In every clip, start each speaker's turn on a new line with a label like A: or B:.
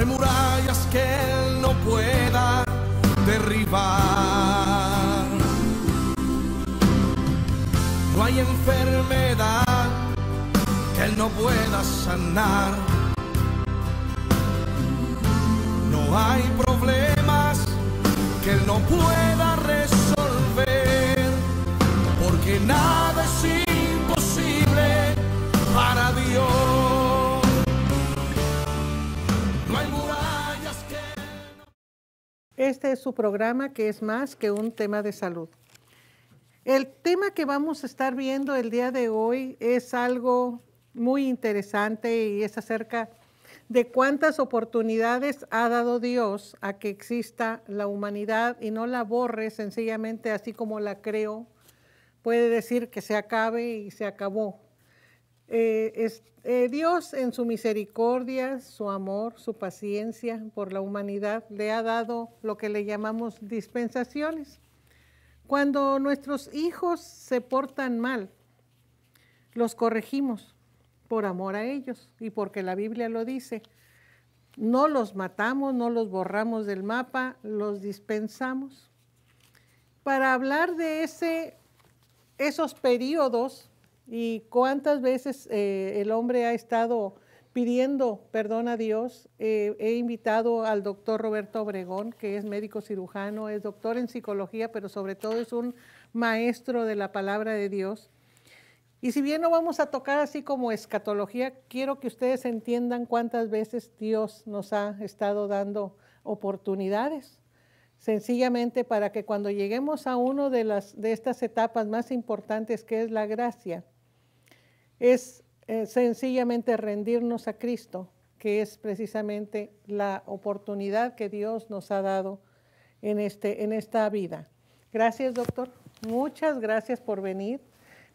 A: hay murallas que Él no pueda derribar. No hay enfermedad que Él no pueda
B: sanar. No hay problemas que Él no pueda resolver.
A: Porque nada es
B: Este es su programa que es más que un tema de salud. El tema que vamos a estar viendo el día de hoy es algo muy interesante y es acerca de cuántas oportunidades ha dado Dios a que exista la humanidad y no la borre sencillamente así como la creo. Puede decir que se acabe y se acabó. Eh, eh, Dios en su misericordia, su amor, su paciencia por la humanidad le ha dado lo que le llamamos dispensaciones. Cuando nuestros hijos se portan mal, los corregimos por amor a ellos y porque la Biblia lo dice. No los matamos, no los borramos del mapa, los dispensamos. Para hablar de ese, esos periodos ¿Y cuántas veces eh, el hombre ha estado pidiendo perdón a Dios? Eh, he invitado al doctor Roberto Obregón, que es médico cirujano, es doctor en psicología, pero sobre todo es un maestro de la palabra de Dios. Y si bien no vamos a tocar así como escatología, quiero que ustedes entiendan cuántas veces Dios nos ha estado dando oportunidades, sencillamente para que cuando lleguemos a una de, de estas etapas más importantes que es la gracia, es eh, sencillamente rendirnos a Cristo, que es precisamente la oportunidad que Dios nos ha dado en, este, en esta vida. Gracias, doctor. Muchas gracias por venir,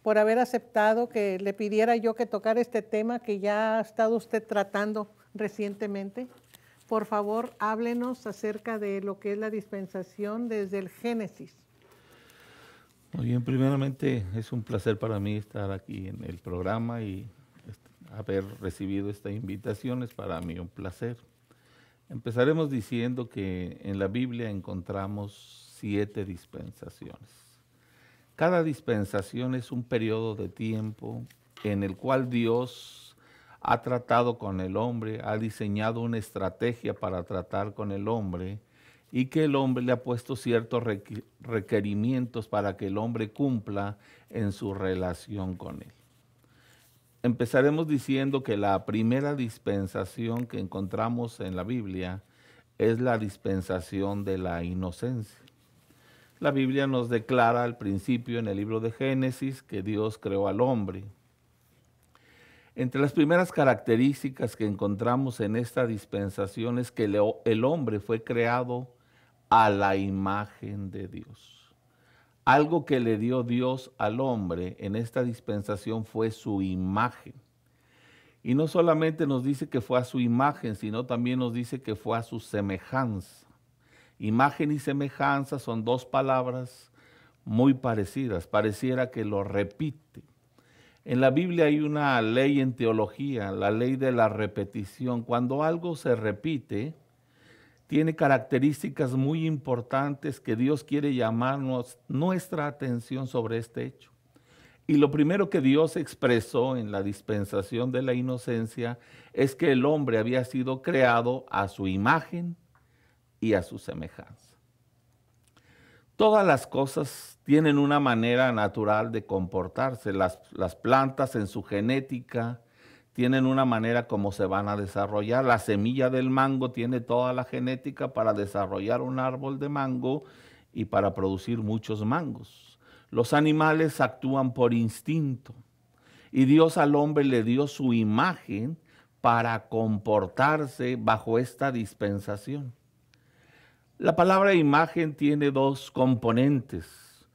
B: por haber aceptado que le pidiera yo que tocar este tema que ya ha estado usted tratando recientemente. Por favor, háblenos acerca de lo que es la dispensación desde el Génesis.
A: Muy bien, primeramente es un placer para mí estar aquí en el programa y este, haber recibido esta invitación es para mí un placer. Empezaremos diciendo que en la Biblia encontramos siete dispensaciones. Cada dispensación es un periodo de tiempo en el cual Dios ha tratado con el hombre, ha diseñado una estrategia para tratar con el hombre y que el hombre le ha puesto ciertos requerimientos para que el hombre cumpla en su relación con él. Empezaremos diciendo que la primera dispensación que encontramos en la Biblia es la dispensación de la inocencia. La Biblia nos declara al principio en el libro de Génesis que Dios creó al hombre. Entre las primeras características que encontramos en esta dispensación es que el hombre fue creado a la imagen de Dios. Algo que le dio Dios al hombre en esta dispensación fue su imagen. Y no solamente nos dice que fue a su imagen, sino también nos dice que fue a su semejanza. Imagen y semejanza son dos palabras muy parecidas, pareciera que lo repite. En la Biblia hay una ley en teología, la ley de la repetición. Cuando algo se repite, tiene características muy importantes que Dios quiere llamarnos nuestra atención sobre este hecho. Y lo primero que Dios expresó en la dispensación de la inocencia es que el hombre había sido creado a su imagen y a su semejanza. Todas las cosas tienen una manera natural de comportarse. Las, las plantas en su genética, tienen una manera como se van a desarrollar. La semilla del mango tiene toda la genética para desarrollar un árbol de mango y para producir muchos mangos. Los animales actúan por instinto y Dios al hombre le dio su imagen para comportarse bajo esta dispensación. La palabra imagen tiene dos componentes.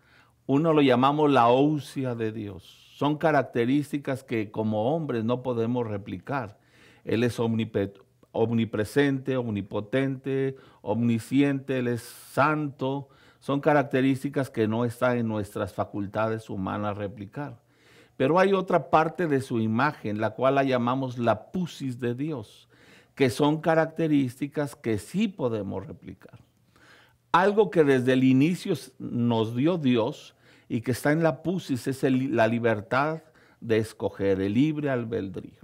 A: Uno lo llamamos la ósea de Dios son características que como hombres no podemos replicar. Él es omnipresente, omnipotente, omnisciente, Él es santo. Son características que no están en nuestras facultades humanas replicar. Pero hay otra parte de su imagen, la cual la llamamos la pusis de Dios, que son características que sí podemos replicar. Algo que desde el inicio nos dio Dios y que está en la pusis es la libertad de escoger, el libre albedrío.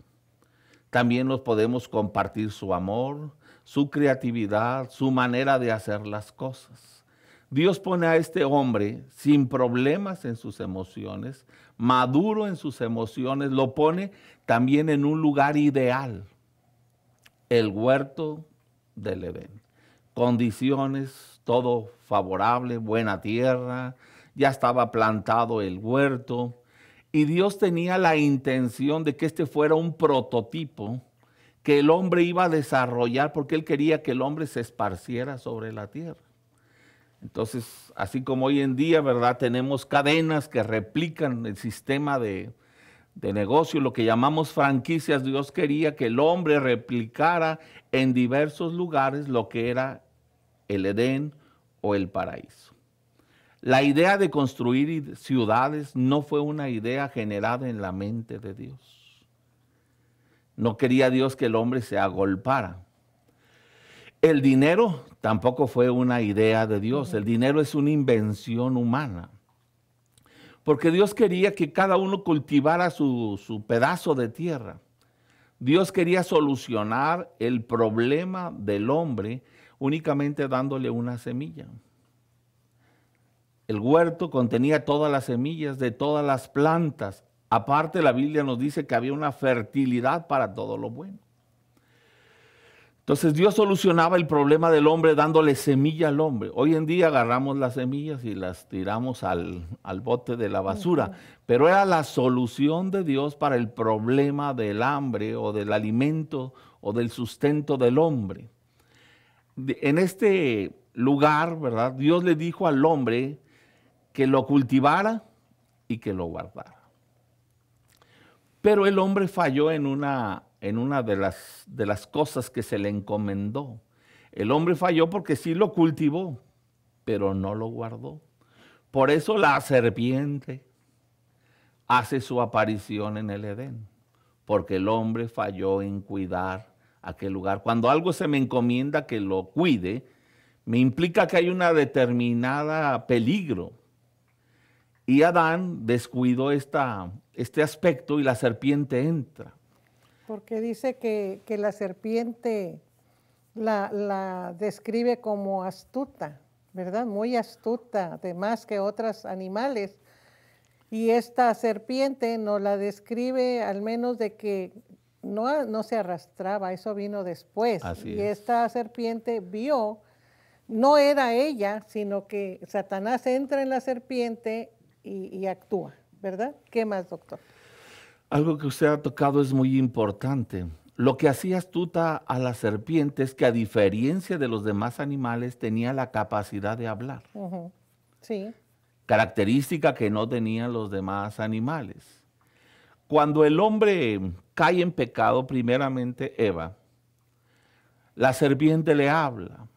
A: También nos podemos compartir su amor, su creatividad, su manera de hacer las cosas. Dios pone a este hombre sin problemas en sus emociones, maduro en sus emociones, lo pone también en un lugar ideal, el huerto del Edén. Condiciones, todo favorable, buena tierra, ya estaba plantado el huerto y Dios tenía la intención de que este fuera un prototipo que el hombre iba a desarrollar porque él quería que el hombre se esparciera sobre la tierra. Entonces, así como hoy en día, ¿verdad? Tenemos cadenas que replican el sistema de, de negocio, lo que llamamos franquicias. Dios quería que el hombre replicara en diversos lugares lo que era el Edén o el paraíso. La idea de construir ciudades no fue una idea generada en la mente de Dios. No quería Dios que el hombre se agolpara. El dinero tampoco fue una idea de Dios. El dinero es una invención humana. Porque Dios quería que cada uno cultivara su, su pedazo de tierra. Dios quería solucionar el problema del hombre únicamente dándole una semilla. El huerto contenía todas las semillas de todas las plantas. Aparte, la Biblia nos dice que había una fertilidad para todo lo bueno. Entonces Dios solucionaba el problema del hombre dándole semilla al hombre. Hoy en día agarramos las semillas y las tiramos al, al bote de la basura, pero era la solución de Dios para el problema del hambre o del alimento o del sustento del hombre. En este lugar, ¿verdad? Dios le dijo al hombre que lo cultivara y que lo guardara. Pero el hombre falló en una, en una de, las, de las cosas que se le encomendó. El hombre falló porque sí lo cultivó, pero no lo guardó. Por eso la serpiente hace su aparición en el Edén, porque el hombre falló en cuidar aquel lugar. Cuando algo se me encomienda que lo cuide, me implica que hay una determinada peligro y Adán descuidó este aspecto y la serpiente entra.
B: Porque dice que, la serpiente la, describe como astuta, ¿verdad? Muy astuta, más que otros animales. Y esta serpiente no la describe al menos de que no, no se arrastraba, eso vino después. y esta serpiente vio, no era ella, sino que Satanás entra en la serpiente y, actúa, ¿verdad? ¿Qué más, doctor?
A: Algo que usted ha tocado es muy importante. Lo que hacía astuta a la serpiente es que a diferencia de los demás animales tenía la capacidad de hablar. Sí. Característica que no tenían los demás animales. Cuando el hombre cae en pecado, primeramente Eva, la serpiente le habla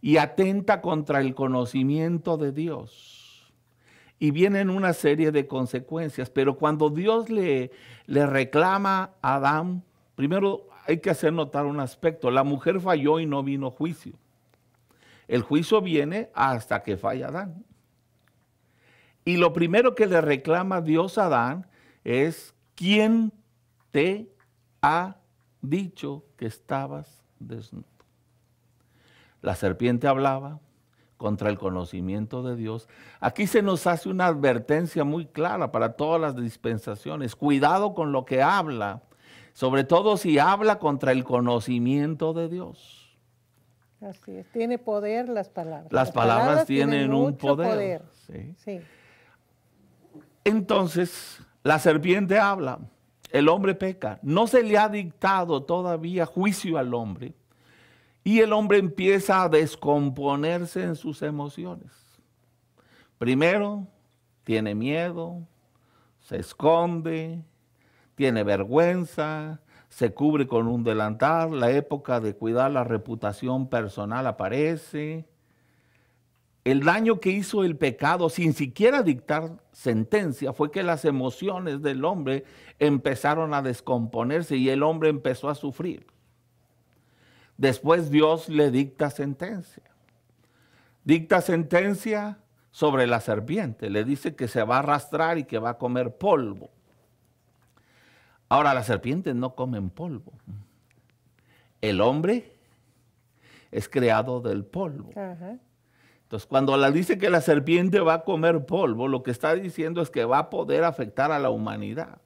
A: y atenta contra el conocimiento de Dios y vienen una serie de consecuencias. Pero cuando Dios le, reclama a Adán, primero hay que hacer notar un aspecto, la mujer falló y no vino juicio. El juicio viene hasta que falla Adán. Y lo primero que le reclama Dios a Adán es, ¿quién te ha dicho que estabas desnudo? La serpiente hablaba, contra el conocimiento de Dios. Aquí se nos hace una advertencia muy clara para todas las dispensaciones. Cuidado con lo que habla, sobre todo si habla contra el conocimiento de Dios.
B: Así es, tiene poder las palabras. Las, palabras, tienen, un poder. Sí.
A: Entonces, la serpiente habla, el hombre peca. No se le ha dictado todavía juicio al hombre y el hombre empieza a descomponerse en sus emociones. Primero, tiene miedo, se esconde, tiene vergüenza, se cubre con un delantal, la época de cuidar la reputación personal aparece. El daño que hizo el pecado sin siquiera dictar sentencia fue que las emociones del hombre empezaron a descomponerse y el hombre empezó a sufrir. Después Dios le dicta sentencia. Dicta sentencia sobre la serpiente. Le dice que se va a arrastrar y que va a comer polvo. Ahora, las serpientes no comen polvo. El hombre es creado del polvo. Entonces, cuando le dice que la serpiente va a comer polvo, lo que está diciendo es que va a poder afectar a la humanidad.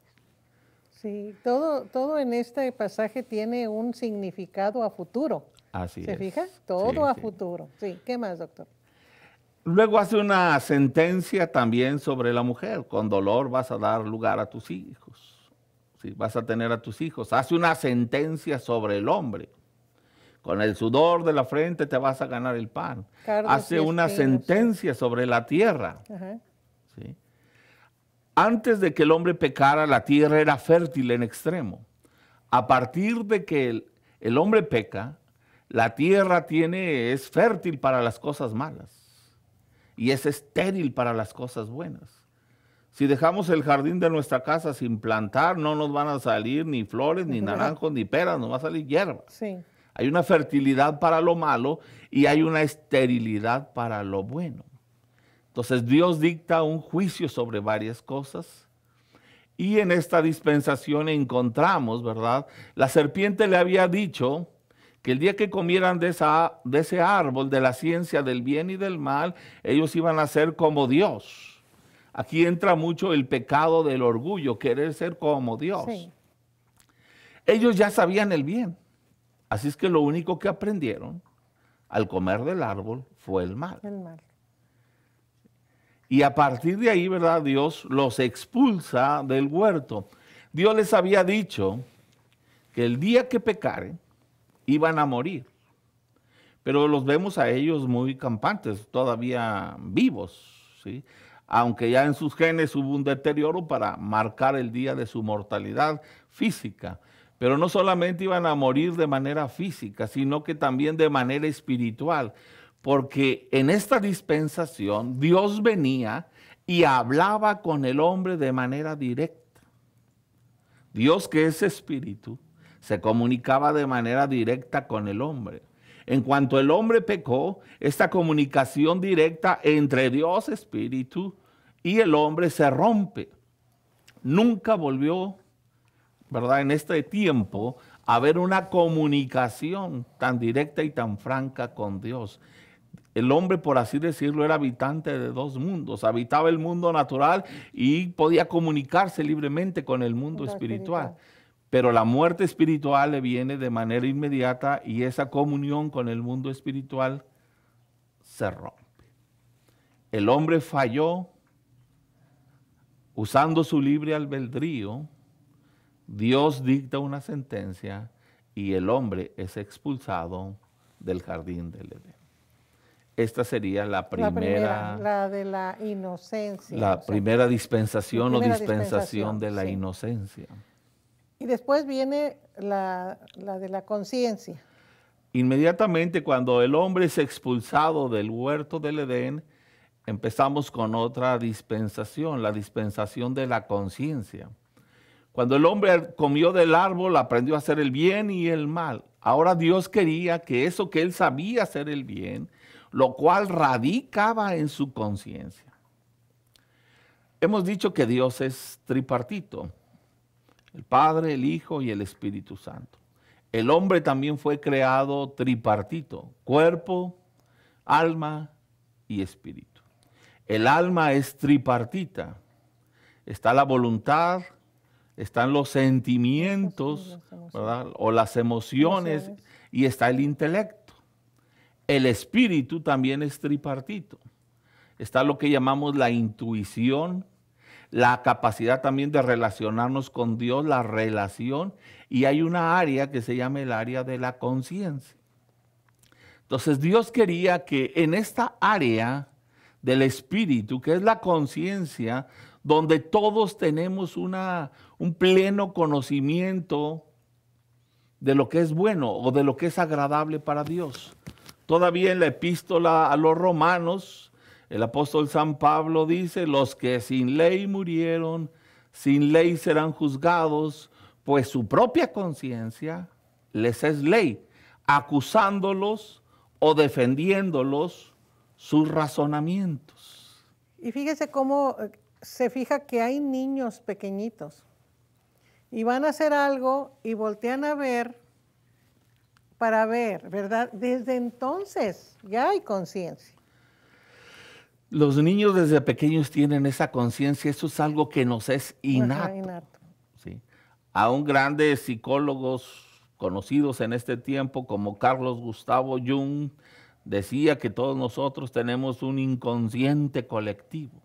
B: Sí, todo, todo en este pasaje tiene un significado a futuro.
A: Así ¿Se fija?
B: Todo a futuro. Sí, ¿qué más, doctor?
A: Luego hace una sentencia también sobre la mujer. Con dolor vas a dar lugar a tus hijos. ¿sí? Vas a tener a tus hijos. Hace una sentencia sobre el hombre. Con el sudor de la frente te vas a ganar el pan.
B: hace una
A: sentencia sobre la tierra. Ajá. Antes de que el hombre pecara, la tierra era fértil en extremo. A partir de que el, hombre peca, la tierra tiene, es fértil para las cosas malas y es estéril para las cosas buenas. Si dejamos el jardín de nuestra casa sin plantar, no nos van a salir ni flores, ni naranjos, ni peras, nos va a salir hierba. Sí. Hay una fertilidad para lo malo y hay una esterilidad para lo bueno. Entonces Dios dicta un juicio sobre varias cosas. Y en esta dispensación encontramos, ¿verdad? La serpiente le había dicho que el día que comieran de, ese árbol de la ciencia del bien y del mal, ellos iban a ser como Dios. Aquí entra mucho el pecado del orgullo, querer ser como Dios. Ellos ya sabían el bien. Así es que lo único que aprendieron al comer del árbol fue el
B: mal. El mal.
A: Y a partir de ahí, ¿verdad? Dios los expulsa del huerto. Dios les había dicho que el día que pecaren iban a morir. Pero los vemos a ellos muy campantes, todavía vivos, ¿sí? aunque ya en sus genes hubo un deterioro para marcar el día de su mortalidad física. Pero no solamente iban a morir de manera física, sino que también de manera espiritual porque en esta dispensación Dios venía y hablaba con el hombre de manera directa. Dios que es espíritu se comunicaba de manera directa con el hombre. En cuanto el hombre pecó, esta comunicación directa entre Dios espíritu y el hombre se rompe. Nunca volvió, ¿verdad? En este tiempo, a haber una comunicación tan directa y tan franca con Dios. El hombre, por así decirlo, era habitante de dos mundos. Habitaba el mundo natural y podía comunicarse libremente con el mundo espiritual. Pero la muerte espiritual le viene de manera inmediata y esa comunión con el mundo espiritual se rompe. El hombre falló usando su libre albedrío. Dios dicta una sentencia y el hombre es expulsado del jardín del Edén. Esta sería la primera.
B: La, de la inocencia. La
A: primera dispensación o dispensación, de la inocencia.
B: Y después viene la, la de la conciencia.
A: Inmediatamente cuando el hombre es expulsado del huerto del Edén, empezamos con otra dispensación, la dispensación de la conciencia. Cuando el hombre comió del árbol, aprendió a hacer el bien y el mal. Ahora Dios quería que eso que él sabía hacer el bien, lo cual radicaba en su conciencia. Hemos dicho que Dios es tripartito, el Padre, el Hijo y el Espíritu Santo. El hombre también fue creado tripartito, cuerpo, alma y espíritu. El alma es tripartita. Está la voluntad, están los sentimientos o las emociones y está el intelecto. El espíritu también es tripartito. Está lo que llamamos la intuición, la capacidad también de relacionarnos con Dios, la relación, y hay una área que se llama el área de la conciencia. Entonces Dios quería que en esta área del espíritu, que es la conciencia, donde todos tenemos una, un pleno conocimiento de lo que es bueno o de lo que es agradable para Dios. Todavía en la epístola a los romanos, el apóstol San Pablo dice, los que sin ley murieron, sin ley serán juzgados, pues su propia conciencia les es ley, acusándolos o defendiéndolos sus razonamientos.
B: Y fíjese cómo eh, se fija que hay niños pequeñitos y van a hacer algo y voltean a ver para ver, ¿verdad? Desde entonces ya hay conciencia.
A: Los niños desde pequeños tienen esa conciencia, eso es algo que nos es innato.
B: A
A: un Aún grandes psicólogos conocidos en este tiempo, como Carlos Gustavo Jung, decía que todos nosotros tenemos un inconsciente colectivo.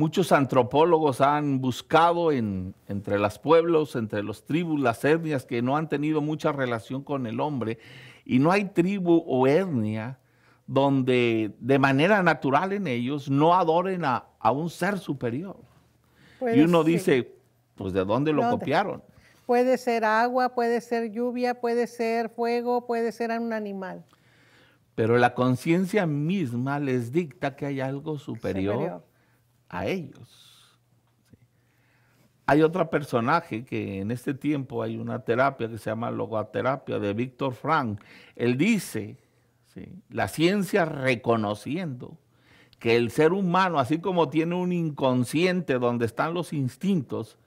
A: Muchos antropólogos han buscado en, entre los pueblos, entre los tribus, las etnias que no han tenido mucha relación con el hombre, y no hay tribu o etnia donde de manera natural en ellos no adoren a, un ser superior.
B: y uno dice,
A: pues ¿de dónde lo copiaron?
B: Puede ser agua, puede ser lluvia, puede ser fuego, puede ser un animal.
A: Pero la conciencia misma les dicta que hay algo superior a ellos. Hay otro personaje que en este tiempo hay una terapia que se llama logoterapia de Víctor Frank. Él dice, la ciencia reconociendo que el ser humano, así como tiene un inconsciente donde están los instintos,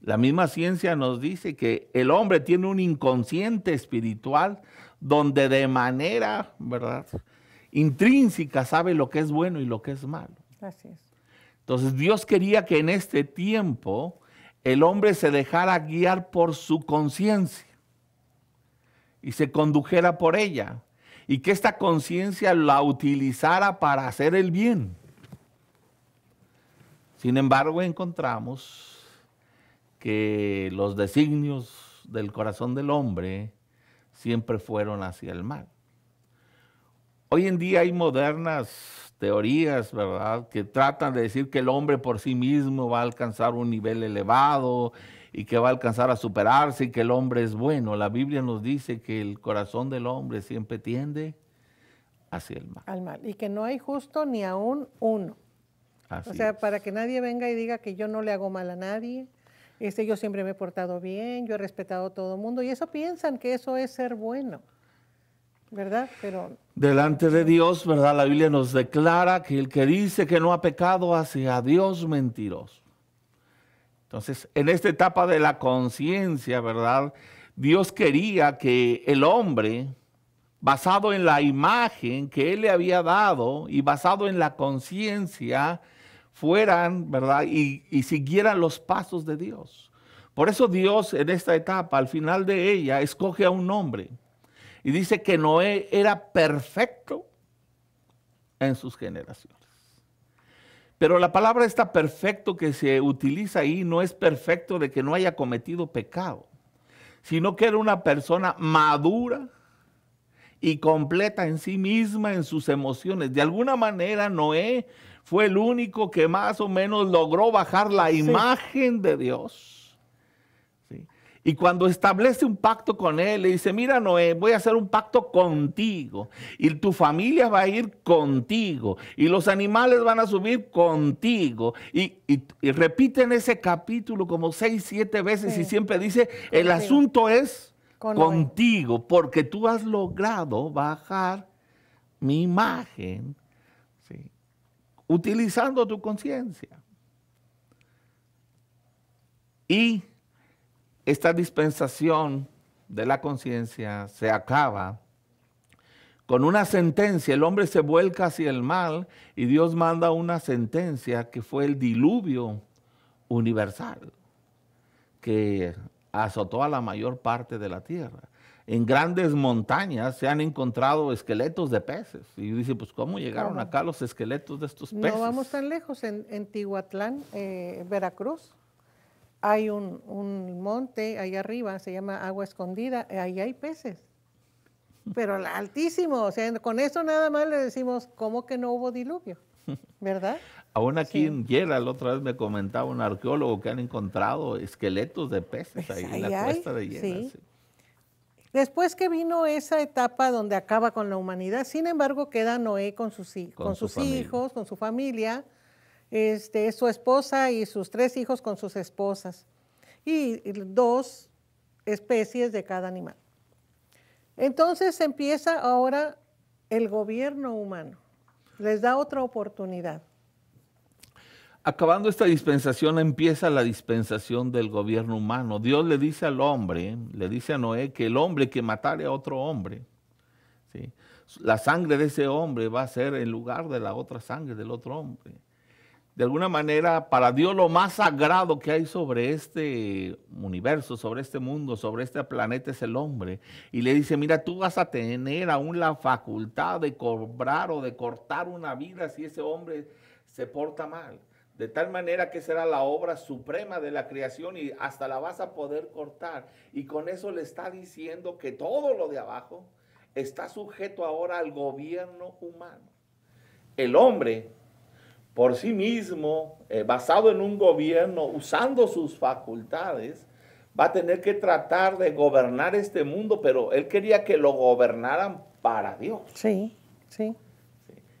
A: la misma ciencia nos dice que el hombre tiene un inconsciente espiritual donde de manera, ¿verdad? intrínseca sabe lo que es bueno y lo que es malo. Así es. Entonces Dios quería que en este tiempo el hombre se dejara guiar por su conciencia y se condujera por ella y que esta conciencia la utilizara para hacer el bien. Sin embargo, encontramos que los designios del corazón del hombre siempre fueron hacia el mal. Hoy en día hay modernas teorías, ¿verdad?, que tratan de decir que el hombre por sí mismo va a alcanzar un nivel elevado y que va a alcanzar a superarse y que el hombre es bueno. La Biblia nos dice que el corazón del hombre siempre tiende
B: hacia el mal. Al mal. Y que no hay justo ni aún uno. o sea, para que nadie venga y diga que yo no le hago mal a nadie, este, yo siempre me he portado bien, yo he respetado a todo el mundo. Y eso piensan que eso es ser bueno. ¿verdad? Pero...
A: Delante de Dios, ¿verdad? La Biblia nos declara que el que dice que no ha pecado hace a Dios mentiroso. Entonces, en esta etapa de la conciencia, ¿verdad? Dios quería que el hombre, basado en la imagen que Él le había dado y basado en la conciencia, fueran, ¿verdad? Y, y siguieran los pasos de Dios. Por eso Dios en esta etapa, al final de ella, escoge a un hombre y dice que Noé era perfecto en sus generaciones. Pero la palabra está perfecto que se utiliza ahí no es perfecto de que no haya cometido pecado, sino que era una persona madura y completa en sí misma, en sus emociones. De alguna manera Noé fue el único que más o menos logró bajar la imagen de Dios y cuando establece un pacto con él, le dice, mira Noé, voy a hacer un pacto contigo. Y tu familia va a ir contigo. Y los animales van a subir contigo. Y, y, en repiten ese capítulo como seis, siete veces y siempre dice, el asunto es
B: contigo,
A: porque tú has logrado bajar mi imagen, utilizando tu conciencia. Y esta dispensación de la conciencia se acaba. Con una sentencia, el hombre se vuelca hacia el mal y Dios manda una sentencia que fue el diluvio universal que azotó a la mayor parte de la tierra. En grandes montañas se han encontrado esqueletos de peces. Y dice, pues ¿cómo llegaron acá los esqueletos de estos peces? No vamos
B: tan lejos, en, en Tihuatlán, eh, Veracruz hay un, un monte ahí arriba, se llama agua escondida, eh, ahí hay peces. Pero altísimo, o sea, con eso nada más le decimos, ¿cómo que no hubo diluvio? ¿Verdad?
A: Aún aquí en Yela, la otra vez me comentaba un arqueólogo que han encontrado esqueletos de peces pues ahí, en la cuesta de Yela.
B: Después que vino esa etapa donde acaba con la humanidad, sin embargo queda Noé con sus, con sus hijos, con su familia, este, su esposa y sus tres hijos con sus esposas, y dos especies de cada animal. Entonces empieza ahora el gobierno humano, les da otra oportunidad.
A: Acabando esta dispensación empieza la dispensación del gobierno humano. Dios le dice al hombre, le dice a Noé que el hombre que matare a otro hombre, la sangre de ese hombre va a ser en lugar de la otra sangre del otro hombre de alguna manera, para Dios lo más sagrado que hay sobre este universo, sobre este mundo, sobre este planeta es el hombre. Y le dice, mira, tú vas a tener aún la facultad de cobrar o de cortar una vida si ese hombre se porta mal. De tal manera que será la obra suprema de la creación y hasta la vas a poder cortar. Y con eso le está diciendo que todo lo de abajo está sujeto ahora al gobierno humano. El hombre por sí mismo, eh, basado en un gobierno, usando sus facultades, va a tener que tratar de gobernar este mundo, pero él quería que lo gobernaran para Dios.
B: Sí, sí.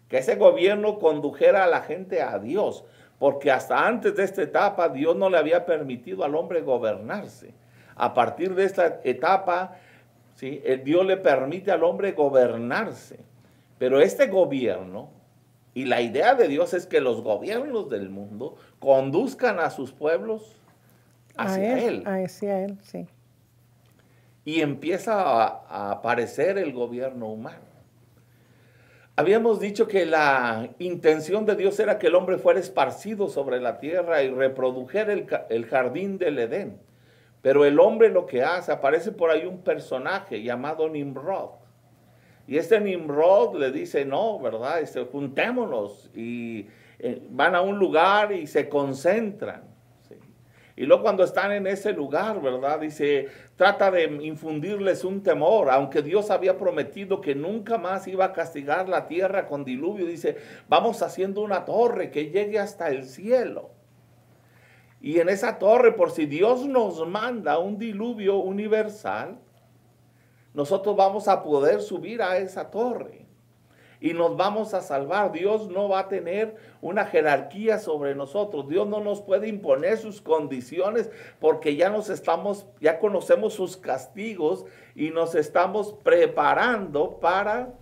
A: Que ese gobierno condujera a la gente a Dios, porque hasta antes de esta etapa Dios no le había permitido al hombre gobernarse. A partir de esta etapa, ¿sí? Dios le permite al hombre gobernarse, pero este gobierno y la idea de Dios es que los gobiernos del mundo conduzcan a sus pueblos
B: hacia él, Él, sí.
A: Y empieza a, aparecer el gobierno humano. Habíamos dicho que la intención de Dios era que el hombre fuera esparcido sobre la tierra y reprodujera el, jardín del Edén. Pero el hombre lo que hace, aparece por ahí un personaje llamado Nimrod, y este Nimrod le dice, no, ¿verdad? Este, juntémonos. Y eh, van a un lugar y se concentran. Y luego cuando están en ese lugar, ¿verdad? Dice, trata de infundirles un temor. Aunque Dios había prometido que nunca más iba a castigar la tierra con diluvio, dice, vamos haciendo una torre que llegue hasta el cielo. Y en esa torre, por si Dios nos manda un diluvio universal, nosotros vamos a poder subir a esa torre y nos vamos a salvar. Dios no va a tener una jerarquía sobre nosotros. Dios no nos puede imponer sus condiciones porque ya nos estamos, ya conocemos sus castigos y nos estamos preparando para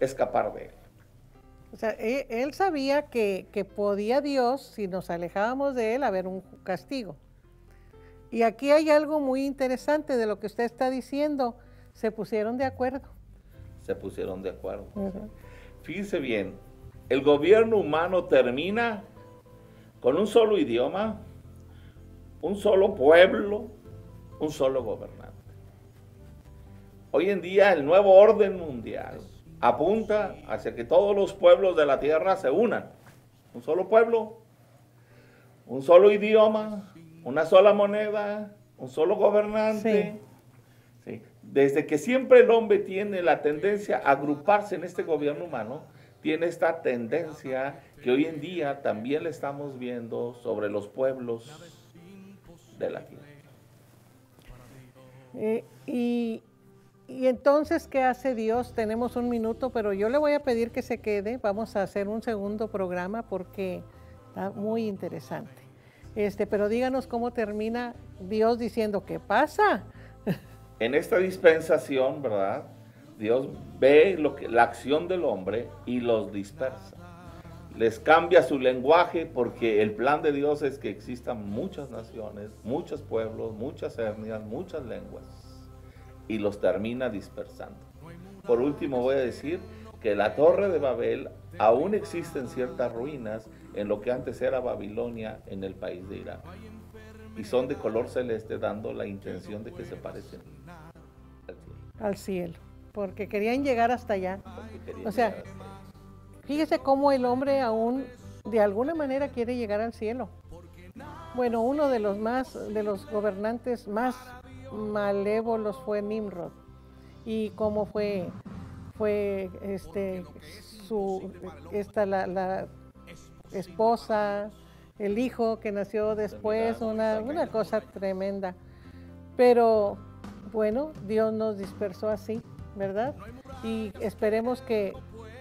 A: escapar de él.
B: E, él, sabía que, que podía Dios, si nos alejábamos de él, haber un castigo. Y aquí hay algo muy interesante de lo que usted está diciendo. Se pusieron de acuerdo.
A: Se pusieron de acuerdo. Fíjense bien, el gobierno humano termina con un solo idioma, un solo pueblo, un solo gobernante. Hoy en día el nuevo orden mundial apunta hacia que todos los pueblos de la tierra se unan. Un solo pueblo, un solo idioma, una sola moneda, un solo gobernante. Desde que siempre el hombre tiene la tendencia a agruparse en este gobierno humano, tiene esta tendencia que hoy en día también le estamos viendo sobre los pueblos de la tierra.
B: Eh, y, y entonces, ¿qué hace Dios? Tenemos un minuto, pero yo le voy a pedir que se quede. Vamos a hacer un segundo programa porque está muy interesante. Este, pero díganos cómo termina Dios diciendo, ¿qué pasa?
A: En esta dispensación, ¿verdad? Dios ve lo que, la acción del hombre y los dispersa. Les cambia su lenguaje porque el plan de Dios es que existan muchas naciones, muchos pueblos, muchas etnias, muchas lenguas. Y los termina dispersando. Por último voy a decir que la torre de Babel aún existen ciertas ruinas en lo que antes era Babilonia en el país de Irak. Y son de color celeste dando la intención de que se parecen
B: al cielo. porque querían llegar hasta allá. O sea, fíjese cómo el hombre aún de alguna manera quiere llegar al cielo. Bueno, uno de los más de los gobernantes más malévolos fue Nimrod. Y cómo fue fue este su esta la esposa, el hijo que nació después, una, cosa tremenda. Pero bueno, Dios nos dispersó así, ¿verdad? Y esperemos que,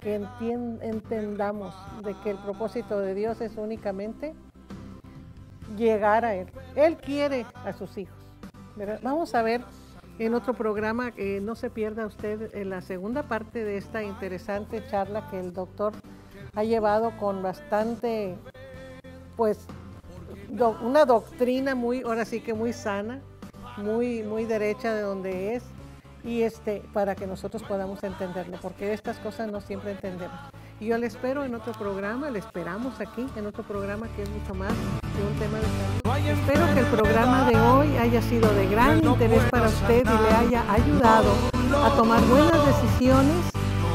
B: entendamos de que el propósito de Dios es únicamente llegar a Él. Él quiere a sus hijos. Vamos a ver en otro programa, que eh, no se pierda usted en eh, la segunda parte de esta interesante charla que el doctor ha llevado con bastante, pues, una doctrina muy, ahora sí que muy sana, muy, muy derecha de donde es, y este, para que nosotros podamos entenderlo, porque estas cosas no siempre entendemos. Y yo le espero en otro programa, le esperamos aquí en otro programa que es mucho más de un tema de Espero que el programa de hoy haya sido de gran interés para usted y le haya ayudado a tomar buenas decisiones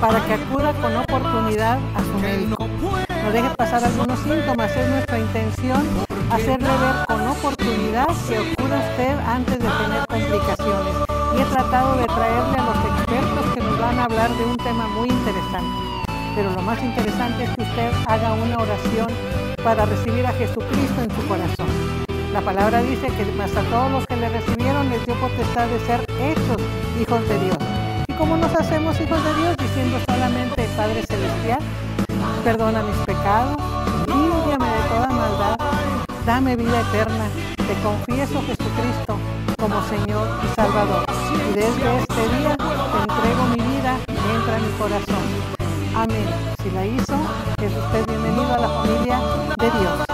B: para que acuda con oportunidad a su médico. No deje pasar algunos síntomas, es nuestra intención hacerle ver con oportunidad que ocurre usted antes de tener complicaciones. Y he tratado de traerle a los expertos que nos van a hablar de un tema muy interesante. Pero lo más interesante es que usted haga una oración para recibir a Jesucristo en su corazón. La palabra dice que más a todos los que le recibieron les dio potestad de ser hechos hijos de Dios. ¿Cómo nos hacemos hijos de Dios? Diciendo solamente, Padre Celestial, perdona mis pecados, líbrame de toda maldad, dame vida eterna. Te confieso Jesucristo como Señor y Salvador. Y desde este día te entrego mi vida, y entra en mi corazón. Amén. Si la hizo, es usted bienvenido a la familia de Dios.